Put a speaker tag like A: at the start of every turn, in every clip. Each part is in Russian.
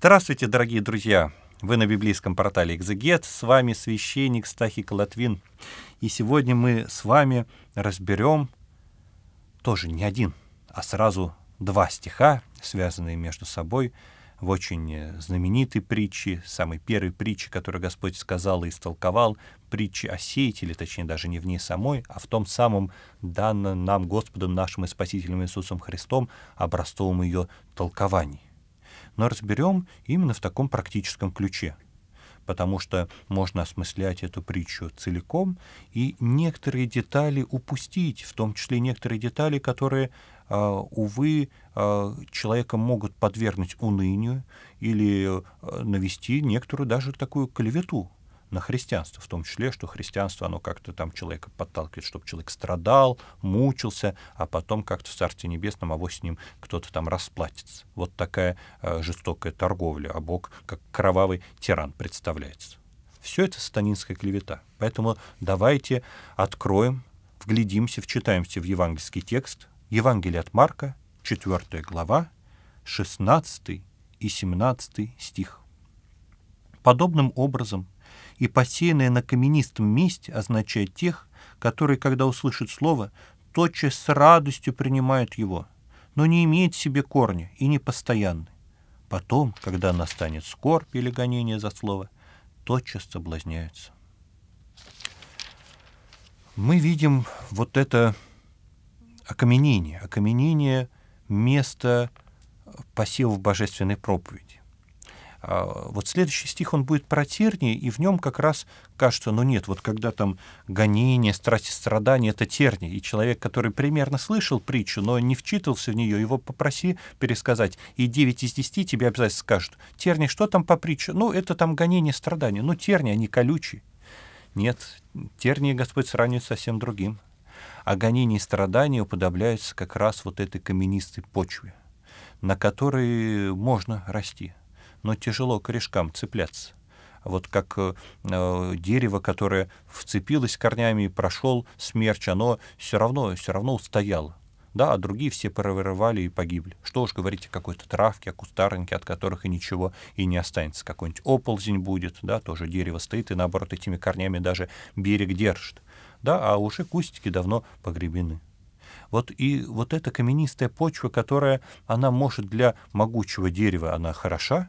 A: Здравствуйте, дорогие друзья! Вы на библейском портале «Экзегет», с вами священник Стахи Колотвин. И сегодня мы с вами разберем тоже не один, а сразу два стиха, связанные между собой в очень знаменитой притче, самой первой притче, которую Господь сказал и истолковал, притче о сеятеле, точнее даже не в ней самой, а в том самом данном нам Господом нашим и Спасителем Иисусом Христом образцовом ее толковании но разберем именно в таком практическом ключе потому что можно осмыслять эту притчу целиком и некоторые детали упустить, в том числе некоторые детали, которые, а, увы, э, а, человека могут подвергнуть унынию или а, навести некоторую даже такую клевету на христианство, в том числе, что христианство, оно как-то там человека подталкивает, чтобы человек страдал, мучился, а потом как-то в Царстве Небесном, а вот с ним кто-то там расплатится. Вот такая э, жестокая торговля, а Бог как кровавый тиран представляется. Все это сатанинская клевета. Поэтому давайте откроем, вглядимся, вчитаемся в евангельский текст. Евангелие от Марка, 4 глава, 16 и 17 стих. Подобным образом и посеянное на каменистом месте означает тех, которые, когда услышат слово, тотчас с радостью принимают его, но не имеет в себе корня и не постоянны. Потом, когда настанет скорбь или гонение за слово, тотчас соблазняются. Мы видим вот это окаменение, окаменение места посев в божественной проповеди. А, вот следующий стих, он будет протернее, и в нем как раз кажется, ну нет, вот когда там гонение, страсть и страдания — это терни и человек, который примерно слышал притчу, но не вчитывался в нее, его попроси пересказать, и 9 из 10 тебе обязательно скажут, терни, что там по притче? Ну, это там гонение, страдания, ну терни, они колючие. Нет, тернии Господь сравнивает совсем другим. А гонения и страдания уподобляются как раз вот этой каменистой почве, на которой можно расти — но тяжело корешкам цепляться. Вот как э, э, дерево, которое вцепилось корнями и прошел смерч, оно все равно, все равно устояло. Да, а другие все прорывали и погибли. Что уж говорить о какой-то травке, о кустарнике, от которых и ничего и не останется. Какой-нибудь оползень будет, да, тоже дерево стоит и, наоборот, этими корнями даже берег держит. Да, а уже кустики давно погребены. Вот и вот эта каменистая почва, которая, она может для могучего дерева, она хороша,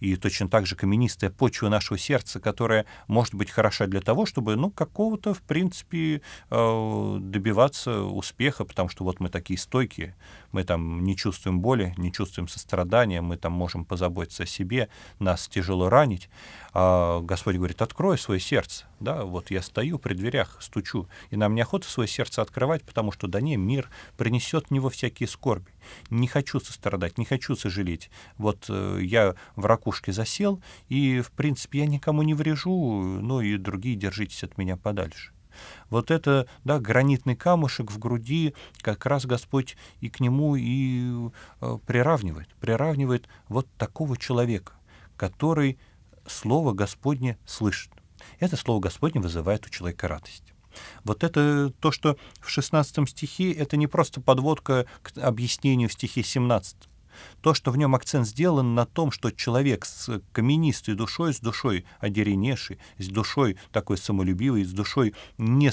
A: и точно так же каменистая почва нашего сердца, которая может быть хороша для того, чтобы, ну, какого-то, в принципе, э, добиваться успеха, потому что вот мы такие стойкие, мы там не чувствуем боли, не чувствуем сострадания, мы там можем позаботиться о себе, нас тяжело ранить. А Господь говорит, открой свое сердце, да, вот я стою при дверях, стучу, и нам неохота свое сердце открывать, потому что да не, мир принесет в него всякие скорби. Не хочу сострадать, не хочу сожалеть. Вот э, я врагу макушке засел, и, в принципе, я никому не врежу, но ну и другие держитесь от меня подальше. Вот это, да, гранитный камушек в груди, как раз Господь и к нему и э, приравнивает, приравнивает вот такого человека, который Слово Господне слышит. Это Слово Господне вызывает у человека радость. Вот это то, что в 16 стихе, это не просто подводка к объяснению в стихе 17 то, что в нем акцент сделан на том, что человек с каменистой душой, с душой одеренешей, с душой такой самолюбивой, с душой не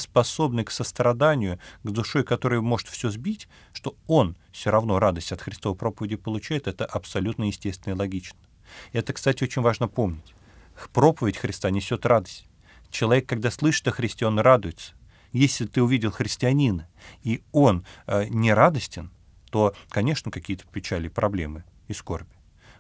A: к состраданию, к душой, которая может все сбить, что он все равно радость от Христовой проповеди получает, это абсолютно естественно и логично. Это, кстати, очень важно помнить. Проповедь Христа несет радость. Человек, когда слышит о Христе, он радуется. Если ты увидел христианина, и он э, не радостен, то, конечно, какие-то печали, проблемы и скорби.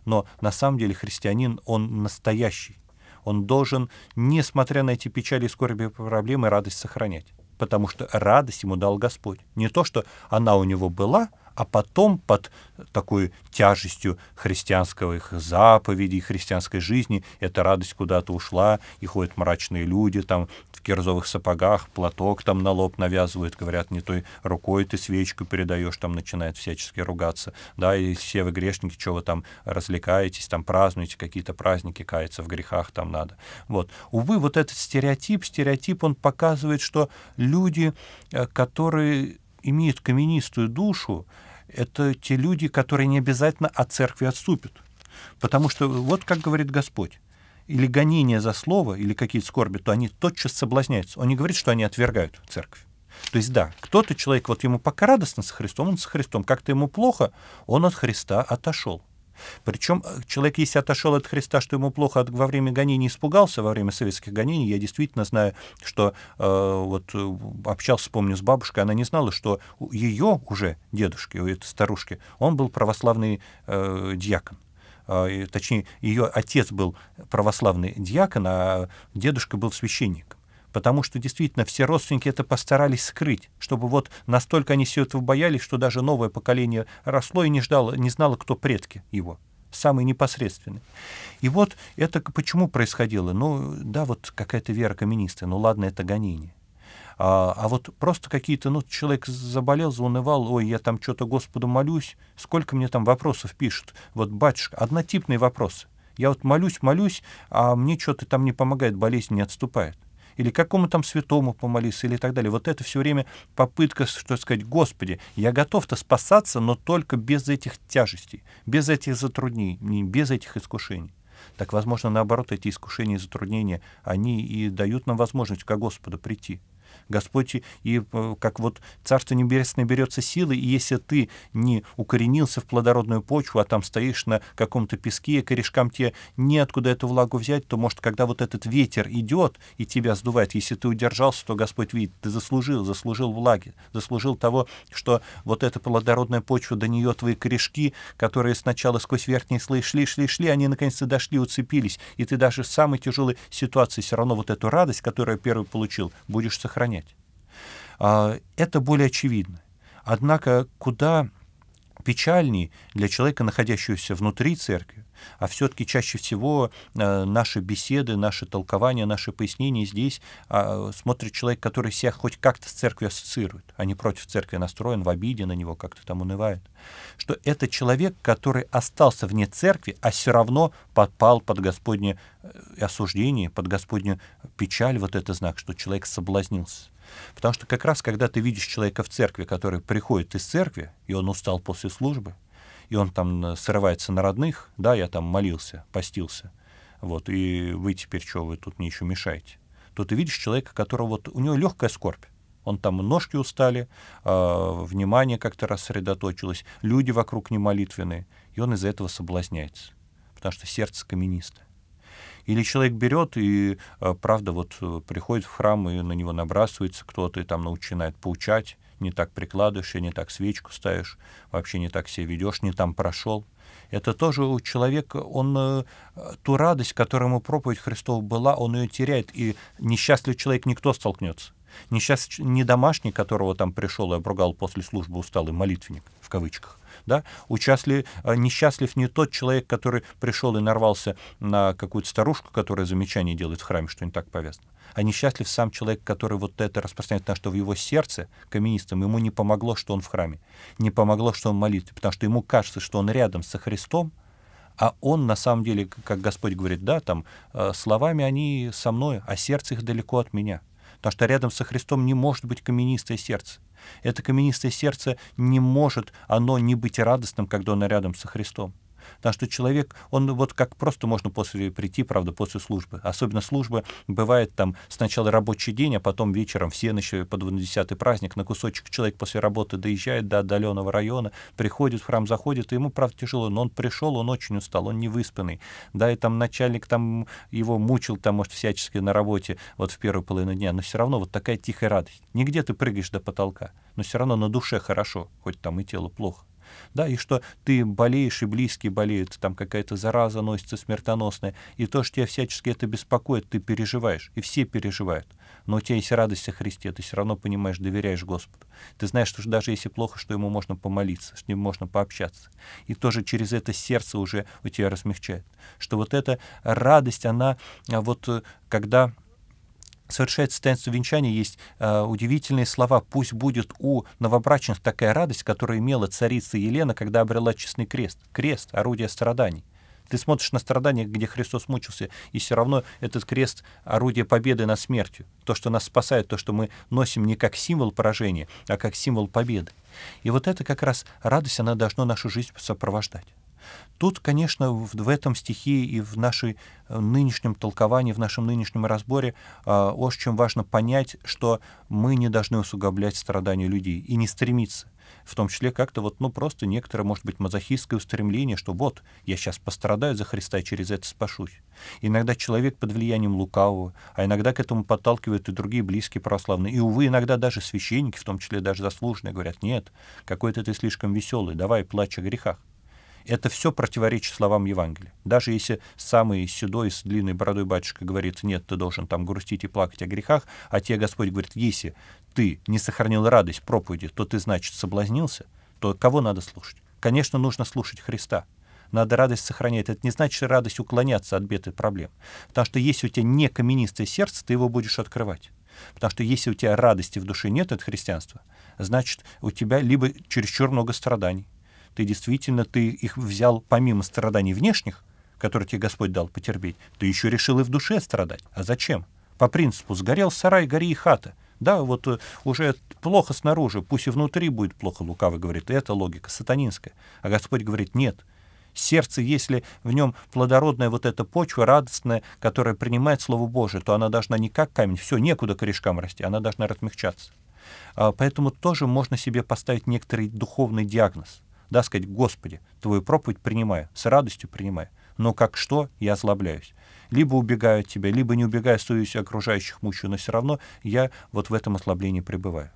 A: Но на самом деле христианин, он настоящий. Он должен, несмотря на эти печали, скорби и проблемы, радость сохранять. Потому что радость ему дал Господь. Не то, что она у него была — а потом под такой тяжестью христианского их заповедей, христианской жизни, эта радость куда-то ушла, и ходят мрачные люди, там в кирзовых сапогах, платок там на лоб навязывают, говорят, не той рукой ты свечку передаешь, там начинают всячески ругаться, да, и все вы грешники, чего вы там развлекаетесь, там празднуете какие-то праздники, каяться в грехах там надо. Вот. Увы, вот этот стереотип, стереотип, он показывает, что люди, э, которые имеют каменистую душу, это те люди, которые не обязательно от церкви отступят. Потому что вот как говорит Господь, или гонение за слово, или какие-то скорби, то они тотчас соблазняются. Он не говорит, что они отвергают церковь. То есть, да, кто-то человек, вот ему пока радостно с Христом, он со Христом, как-то ему плохо, он от Христа отошел. Причем э, человек, если отошел от Христа, что ему плохо от, во время гонений испугался, во время советских гонений, я действительно знаю, что э, вот э, общался, помню, с бабушкой, она не знала, что ее уже дедушки, у этой старушки, он был православный э, диакон а, точнее, ее отец был православный диакон, а дедушка был священником потому что действительно все родственники это постарались скрыть, чтобы вот настолько они все этого боялись, что даже новое поколение росло и не, ждало, не знало, кто предки его самый непосредственный. И вот это почему происходило? Ну, да, вот какая-то вера каменистая, ну ладно, это гонение. А, а вот просто какие-то, ну, человек заболел, заунывал, ой, я там что-то Господу молюсь, сколько мне там вопросов пишут. Вот, батюшка, однотипные вопросы. Я вот молюсь, молюсь, а мне что-то там не помогает, болезнь не отступает или какому там святому помолиться, или так далее. Вот это все время попытка, что сказать, Господи, я готов-то спасаться, но только без этих тяжестей, без этих затруднений, без этих искушений. Так, возможно, наоборот, эти искушения и затруднения, они и дают нам возможность ко Господу прийти. Господь и э, как вот Царство Небесное берется силы, и если ты не укоренился в плодородную почву, а там стоишь на каком-то песке, корешкам тебе неоткуда эту влагу взять, то, может, когда вот этот ветер идет и тебя сдувает, если ты удержался, то Господь видит, ты заслужил, заслужил влаги, заслужил того, что вот эта плодородная почва, до нее твои корешки, которые сначала сквозь верхние слои шли, шли, шли, они наконец-то дошли, уцепились, и ты даже в самой тяжелой ситуации все равно вот эту радость, которую я первый получил, будешь сохранять сохранять. А, это более очевидно. Однако куда печальнее для человека, находящегося внутри церкви, а все-таки чаще всего э, наши беседы, наши толкования, наши пояснения здесь а, смотрит человек, который себя хоть как-то с церковью ассоциирует, а не против церкви настроен, в обиде на него как-то там унывает. Что это человек, который остался вне церкви, а все равно подпал под Господне э, осуждение, под Господню печаль, вот это знак, что человек соблазнился. Потому что как раз, когда ты видишь человека в церкви, который приходит из церкви, и он устал после службы, и он там э, срывается на родных, да, я там молился, постился, вот, и вы теперь что, вы тут мне еще мешаете, то ты видишь человека, которого вот, у него легкая скорбь, он там ножки устали, э, внимание как-то рассредоточилось, люди вокруг не молитвенные, и он из-за этого соблазняется, потому что сердце каменистое. Или человек берет и, э, правда, вот э, приходит в храм, и на него набрасывается кто-то, и там начинает поучать, не так прикладываешь, не так свечку ставишь, вообще не так себя ведешь, не там прошел. Это тоже у человека, он э, ту радость, которой ему проповедь Христова была, он ее теряет, и несчастливый человек никто столкнется. Не, сейчас, не домашний, которого там пришел и обругал после службы усталый молитвенник, в кавычках, да? Участлив, э, несчастлив не тот человек, который пришел и нарвался на какую-то старушку, которая замечание делает в храме, что не так повязано а несчастлив сам человек, который вот это распространяет, потому что в его сердце, коммунистам, ему не помогло, что он в храме, не помогло, что он молится, потому что ему кажется, что он рядом со Христом, а он на самом деле, как Господь говорит, да, там, э, словами они со мной, а сердце их далеко от меня. Потому что рядом со Христом не может быть каменистое сердце. Это каменистое сердце не может, оно не быть радостным, когда оно рядом со Христом. Потому что человек, он вот как просто можно после прийти, правда, после службы. Особенно служба бывает там сначала рабочий день, а потом вечером все еще по 20 праздник, на кусочек человек после работы доезжает до отдаленного района, приходит в храм, заходит, и ему, правда, тяжело, но он пришел, он очень устал, он не выспанный. Да, и там начальник там его мучил, там, может, всячески на работе вот в первую половину дня, но все равно вот такая тихая радость. Нигде ты прыгаешь до потолка, но все равно на душе хорошо, хоть там и тело плохо да, и что ты болеешь, и близкие болеют, там какая-то зараза носится смертоносная, и то, что тебя всячески это беспокоит, ты переживаешь, и все переживают. Но у тебя есть радость о Христе, ты все равно понимаешь, доверяешь Господу. Ты знаешь, что даже если плохо, что ему можно помолиться, с ним можно пообщаться. И тоже через это сердце уже у тебя размягчает. Что вот эта радость, она а, вот э, когда совершает таинство венчания, есть э, удивительные слова. «Пусть будет у новобрачных такая радость, которую имела царица Елена, когда обрела честный крест». Крест — орудие страданий. Ты смотришь на страдания, где Христос мучился, и все равно этот крест — орудие победы над смертью. То, что нас спасает, то, что мы носим не как символ поражения, а как символ победы. И вот это как раз радость, она должна нашу жизнь сопровождать. Тут, конечно, в, в этом стихе и в нашей э, нынешнем толковании, в нашем нынешнем разборе э, очень важно понять, что мы не должны усугублять страдания людей и не стремиться в том числе как-то вот, ну, просто некоторое, может быть, мазохистское устремление, что вот, я сейчас пострадаю за Христа и через это спашусь. Иногда человек под влиянием лукавого, а иногда к этому подталкивают и другие близкие православные. И, увы, иногда даже священники, в том числе даже заслуженные, говорят, нет, какой-то ты слишком веселый, давай плачь о грехах. Это все противоречит словам Евангелия. Даже если самый седой с длинной бородой батюшка говорит, нет, ты должен там грустить и плакать о грехах, а тебе Господь говорит, если ты не сохранил радость проповеди, то ты, значит, соблазнился, то кого надо слушать? Конечно, нужно слушать Христа. Надо радость сохранять. Это не значит радость уклоняться от бед и проблем. Потому что если у тебя не каменистое сердце, ты его будешь открывать. Потому что если у тебя радости в душе нет от христианства, значит, у тебя либо чересчур много страданий, ты действительно ты их взял помимо страданий внешних, которые тебе Господь дал потерпеть, ты еще решил и в душе страдать. А зачем? По принципу «сгорел сарай, гори и хата». Да, вот э, уже плохо снаружи, пусть и внутри будет плохо, Лукавый говорит. это логика сатанинская. А Господь говорит, нет, сердце, если в нем плодородная вот эта почва, радостная, которая принимает Слово Божие, то она должна не как камень, все, некуда корешкам расти, она должна размягчаться. А, поэтому тоже можно себе поставить некоторый духовный диагноз — да, сказать, Господи, Твою проповедь принимаю, с радостью принимаю, но как что, я ослабляюсь. Либо убегаю от Тебя, либо не убегаю, стоюсь окружающих мучу, но все равно я вот в этом ослаблении пребываю.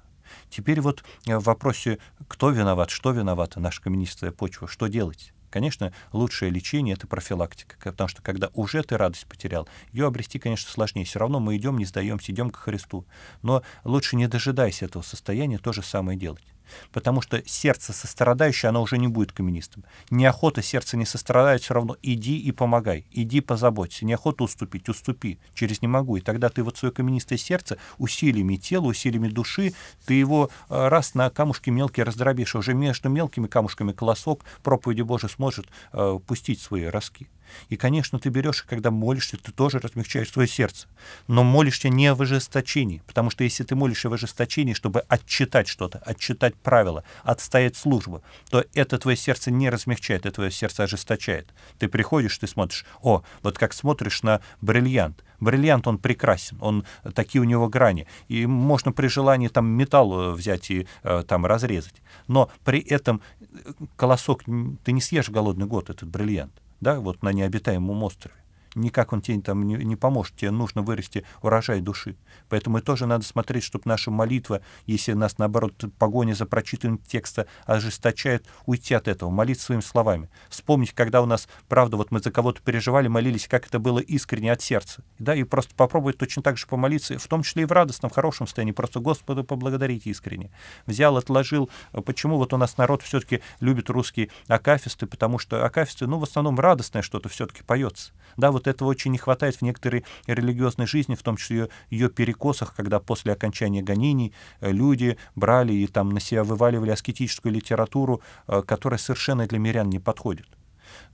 A: Теперь вот э, в вопросе, кто виноват, что виновата наша каменистая почва, что делать? Конечно, лучшее лечение — это профилактика, потому что когда уже ты радость потерял, ее обрести, конечно, сложнее. Все равно мы идем, не сдаемся, идем к Христу. Но лучше не дожидаясь этого состояния, то же самое делать потому что сердце сострадающее, оно уже не будет коммунистом. Неохота сердце не сострадает, все равно иди и помогай, иди позаботься, неохота уступить, уступи, через не могу. И тогда ты вот свое коммунистое сердце усилиями тела, усилиями души, ты его э, раз на камушки мелкие раздробишь, уже между мелкими камушками колосок проповеди Божией сможет э, пустить свои ростки. И, конечно, ты берешь, и когда молишься, ты тоже размягчаешь свое сердце. Но молишься не в ожесточении, потому что если ты молишься в ожесточении, чтобы отчитать что-то, отчитать правила, отстоять службу, то это твое сердце не размягчает, это твое сердце ожесточает. Ты приходишь, ты смотришь, о, вот как смотришь на бриллиант. Бриллиант, он прекрасен, он э, такие у него грани. И можно при желании там металл э, взять и э, там разрезать. Но при этом колосок ты не съешь голодный год этот бриллиант да, вот на необитаемом острове никак он тебе там не, не поможет, тебе нужно вырасти урожай души. Поэтому тоже надо смотреть, чтобы наша молитва, если нас, наоборот, погоня за прочитанным текста ожесточает, уйти от этого, молиться своими словами. Вспомнить, когда у нас, правда, вот мы за кого-то переживали, молились, как это было искренне от сердца. Да, и просто попробовать точно так же помолиться, в том числе и в радостном, хорошем состоянии, просто Господу поблагодарить искренне. Взял, отложил. Почему вот у нас народ все-таки любит русские акафисты, потому что акафисты, ну, в основном радостное что-то все-таки поется. Да, вот этого очень не хватает в некоторой религиозной жизни, в том числе ее, ее перекосах, когда после окончания гонений э, люди брали и там на себя вываливали аскетическую литературу, э, которая совершенно для мирян не подходит.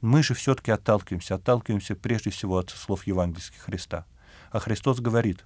A: Мы же все-таки отталкиваемся, отталкиваемся прежде всего от слов евангельских Христа. А Христос говорит,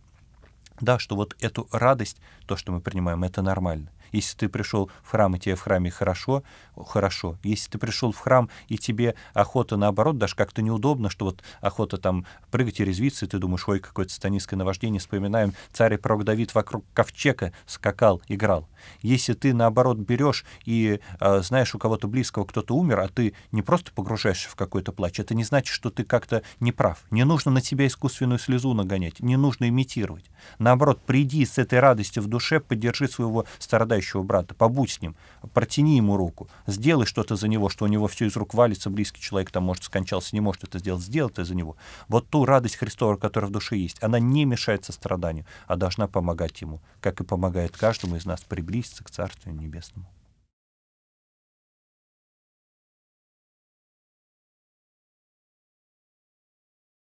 A: да, что вот эту радость, то, что мы принимаем, это нормально. Если ты пришел в храм, и тебе в храме хорошо, хорошо. Если ты пришел в храм, и тебе охота, наоборот, даже как-то неудобно, что вот охота там прыгать и резвиться, и ты думаешь, ой, какое-то станистское наваждение, вспоминаем, царь и пророк Давид вокруг ковчега скакал, играл. Если ты, наоборот, берешь и э, знаешь, у кого-то близкого кто-то умер, а ты не просто погружаешься в какой-то плач, это не значит, что ты как-то не прав. Не нужно на тебя искусственную слезу нагонять, не нужно имитировать. Наоборот, приди с этой радостью в душе, поддержи своего страдающего страдающего брата, побудь с ним, протяни ему руку, сделай что-то за него, что у него все из рук валится, близкий человек там, может, скончался, не может это сделать, сделай это за него. Вот ту радость Христова, которая в душе есть, она не мешается страданию, а должна помогать ему, как и помогает каждому из нас приблизиться к Царству Небесному.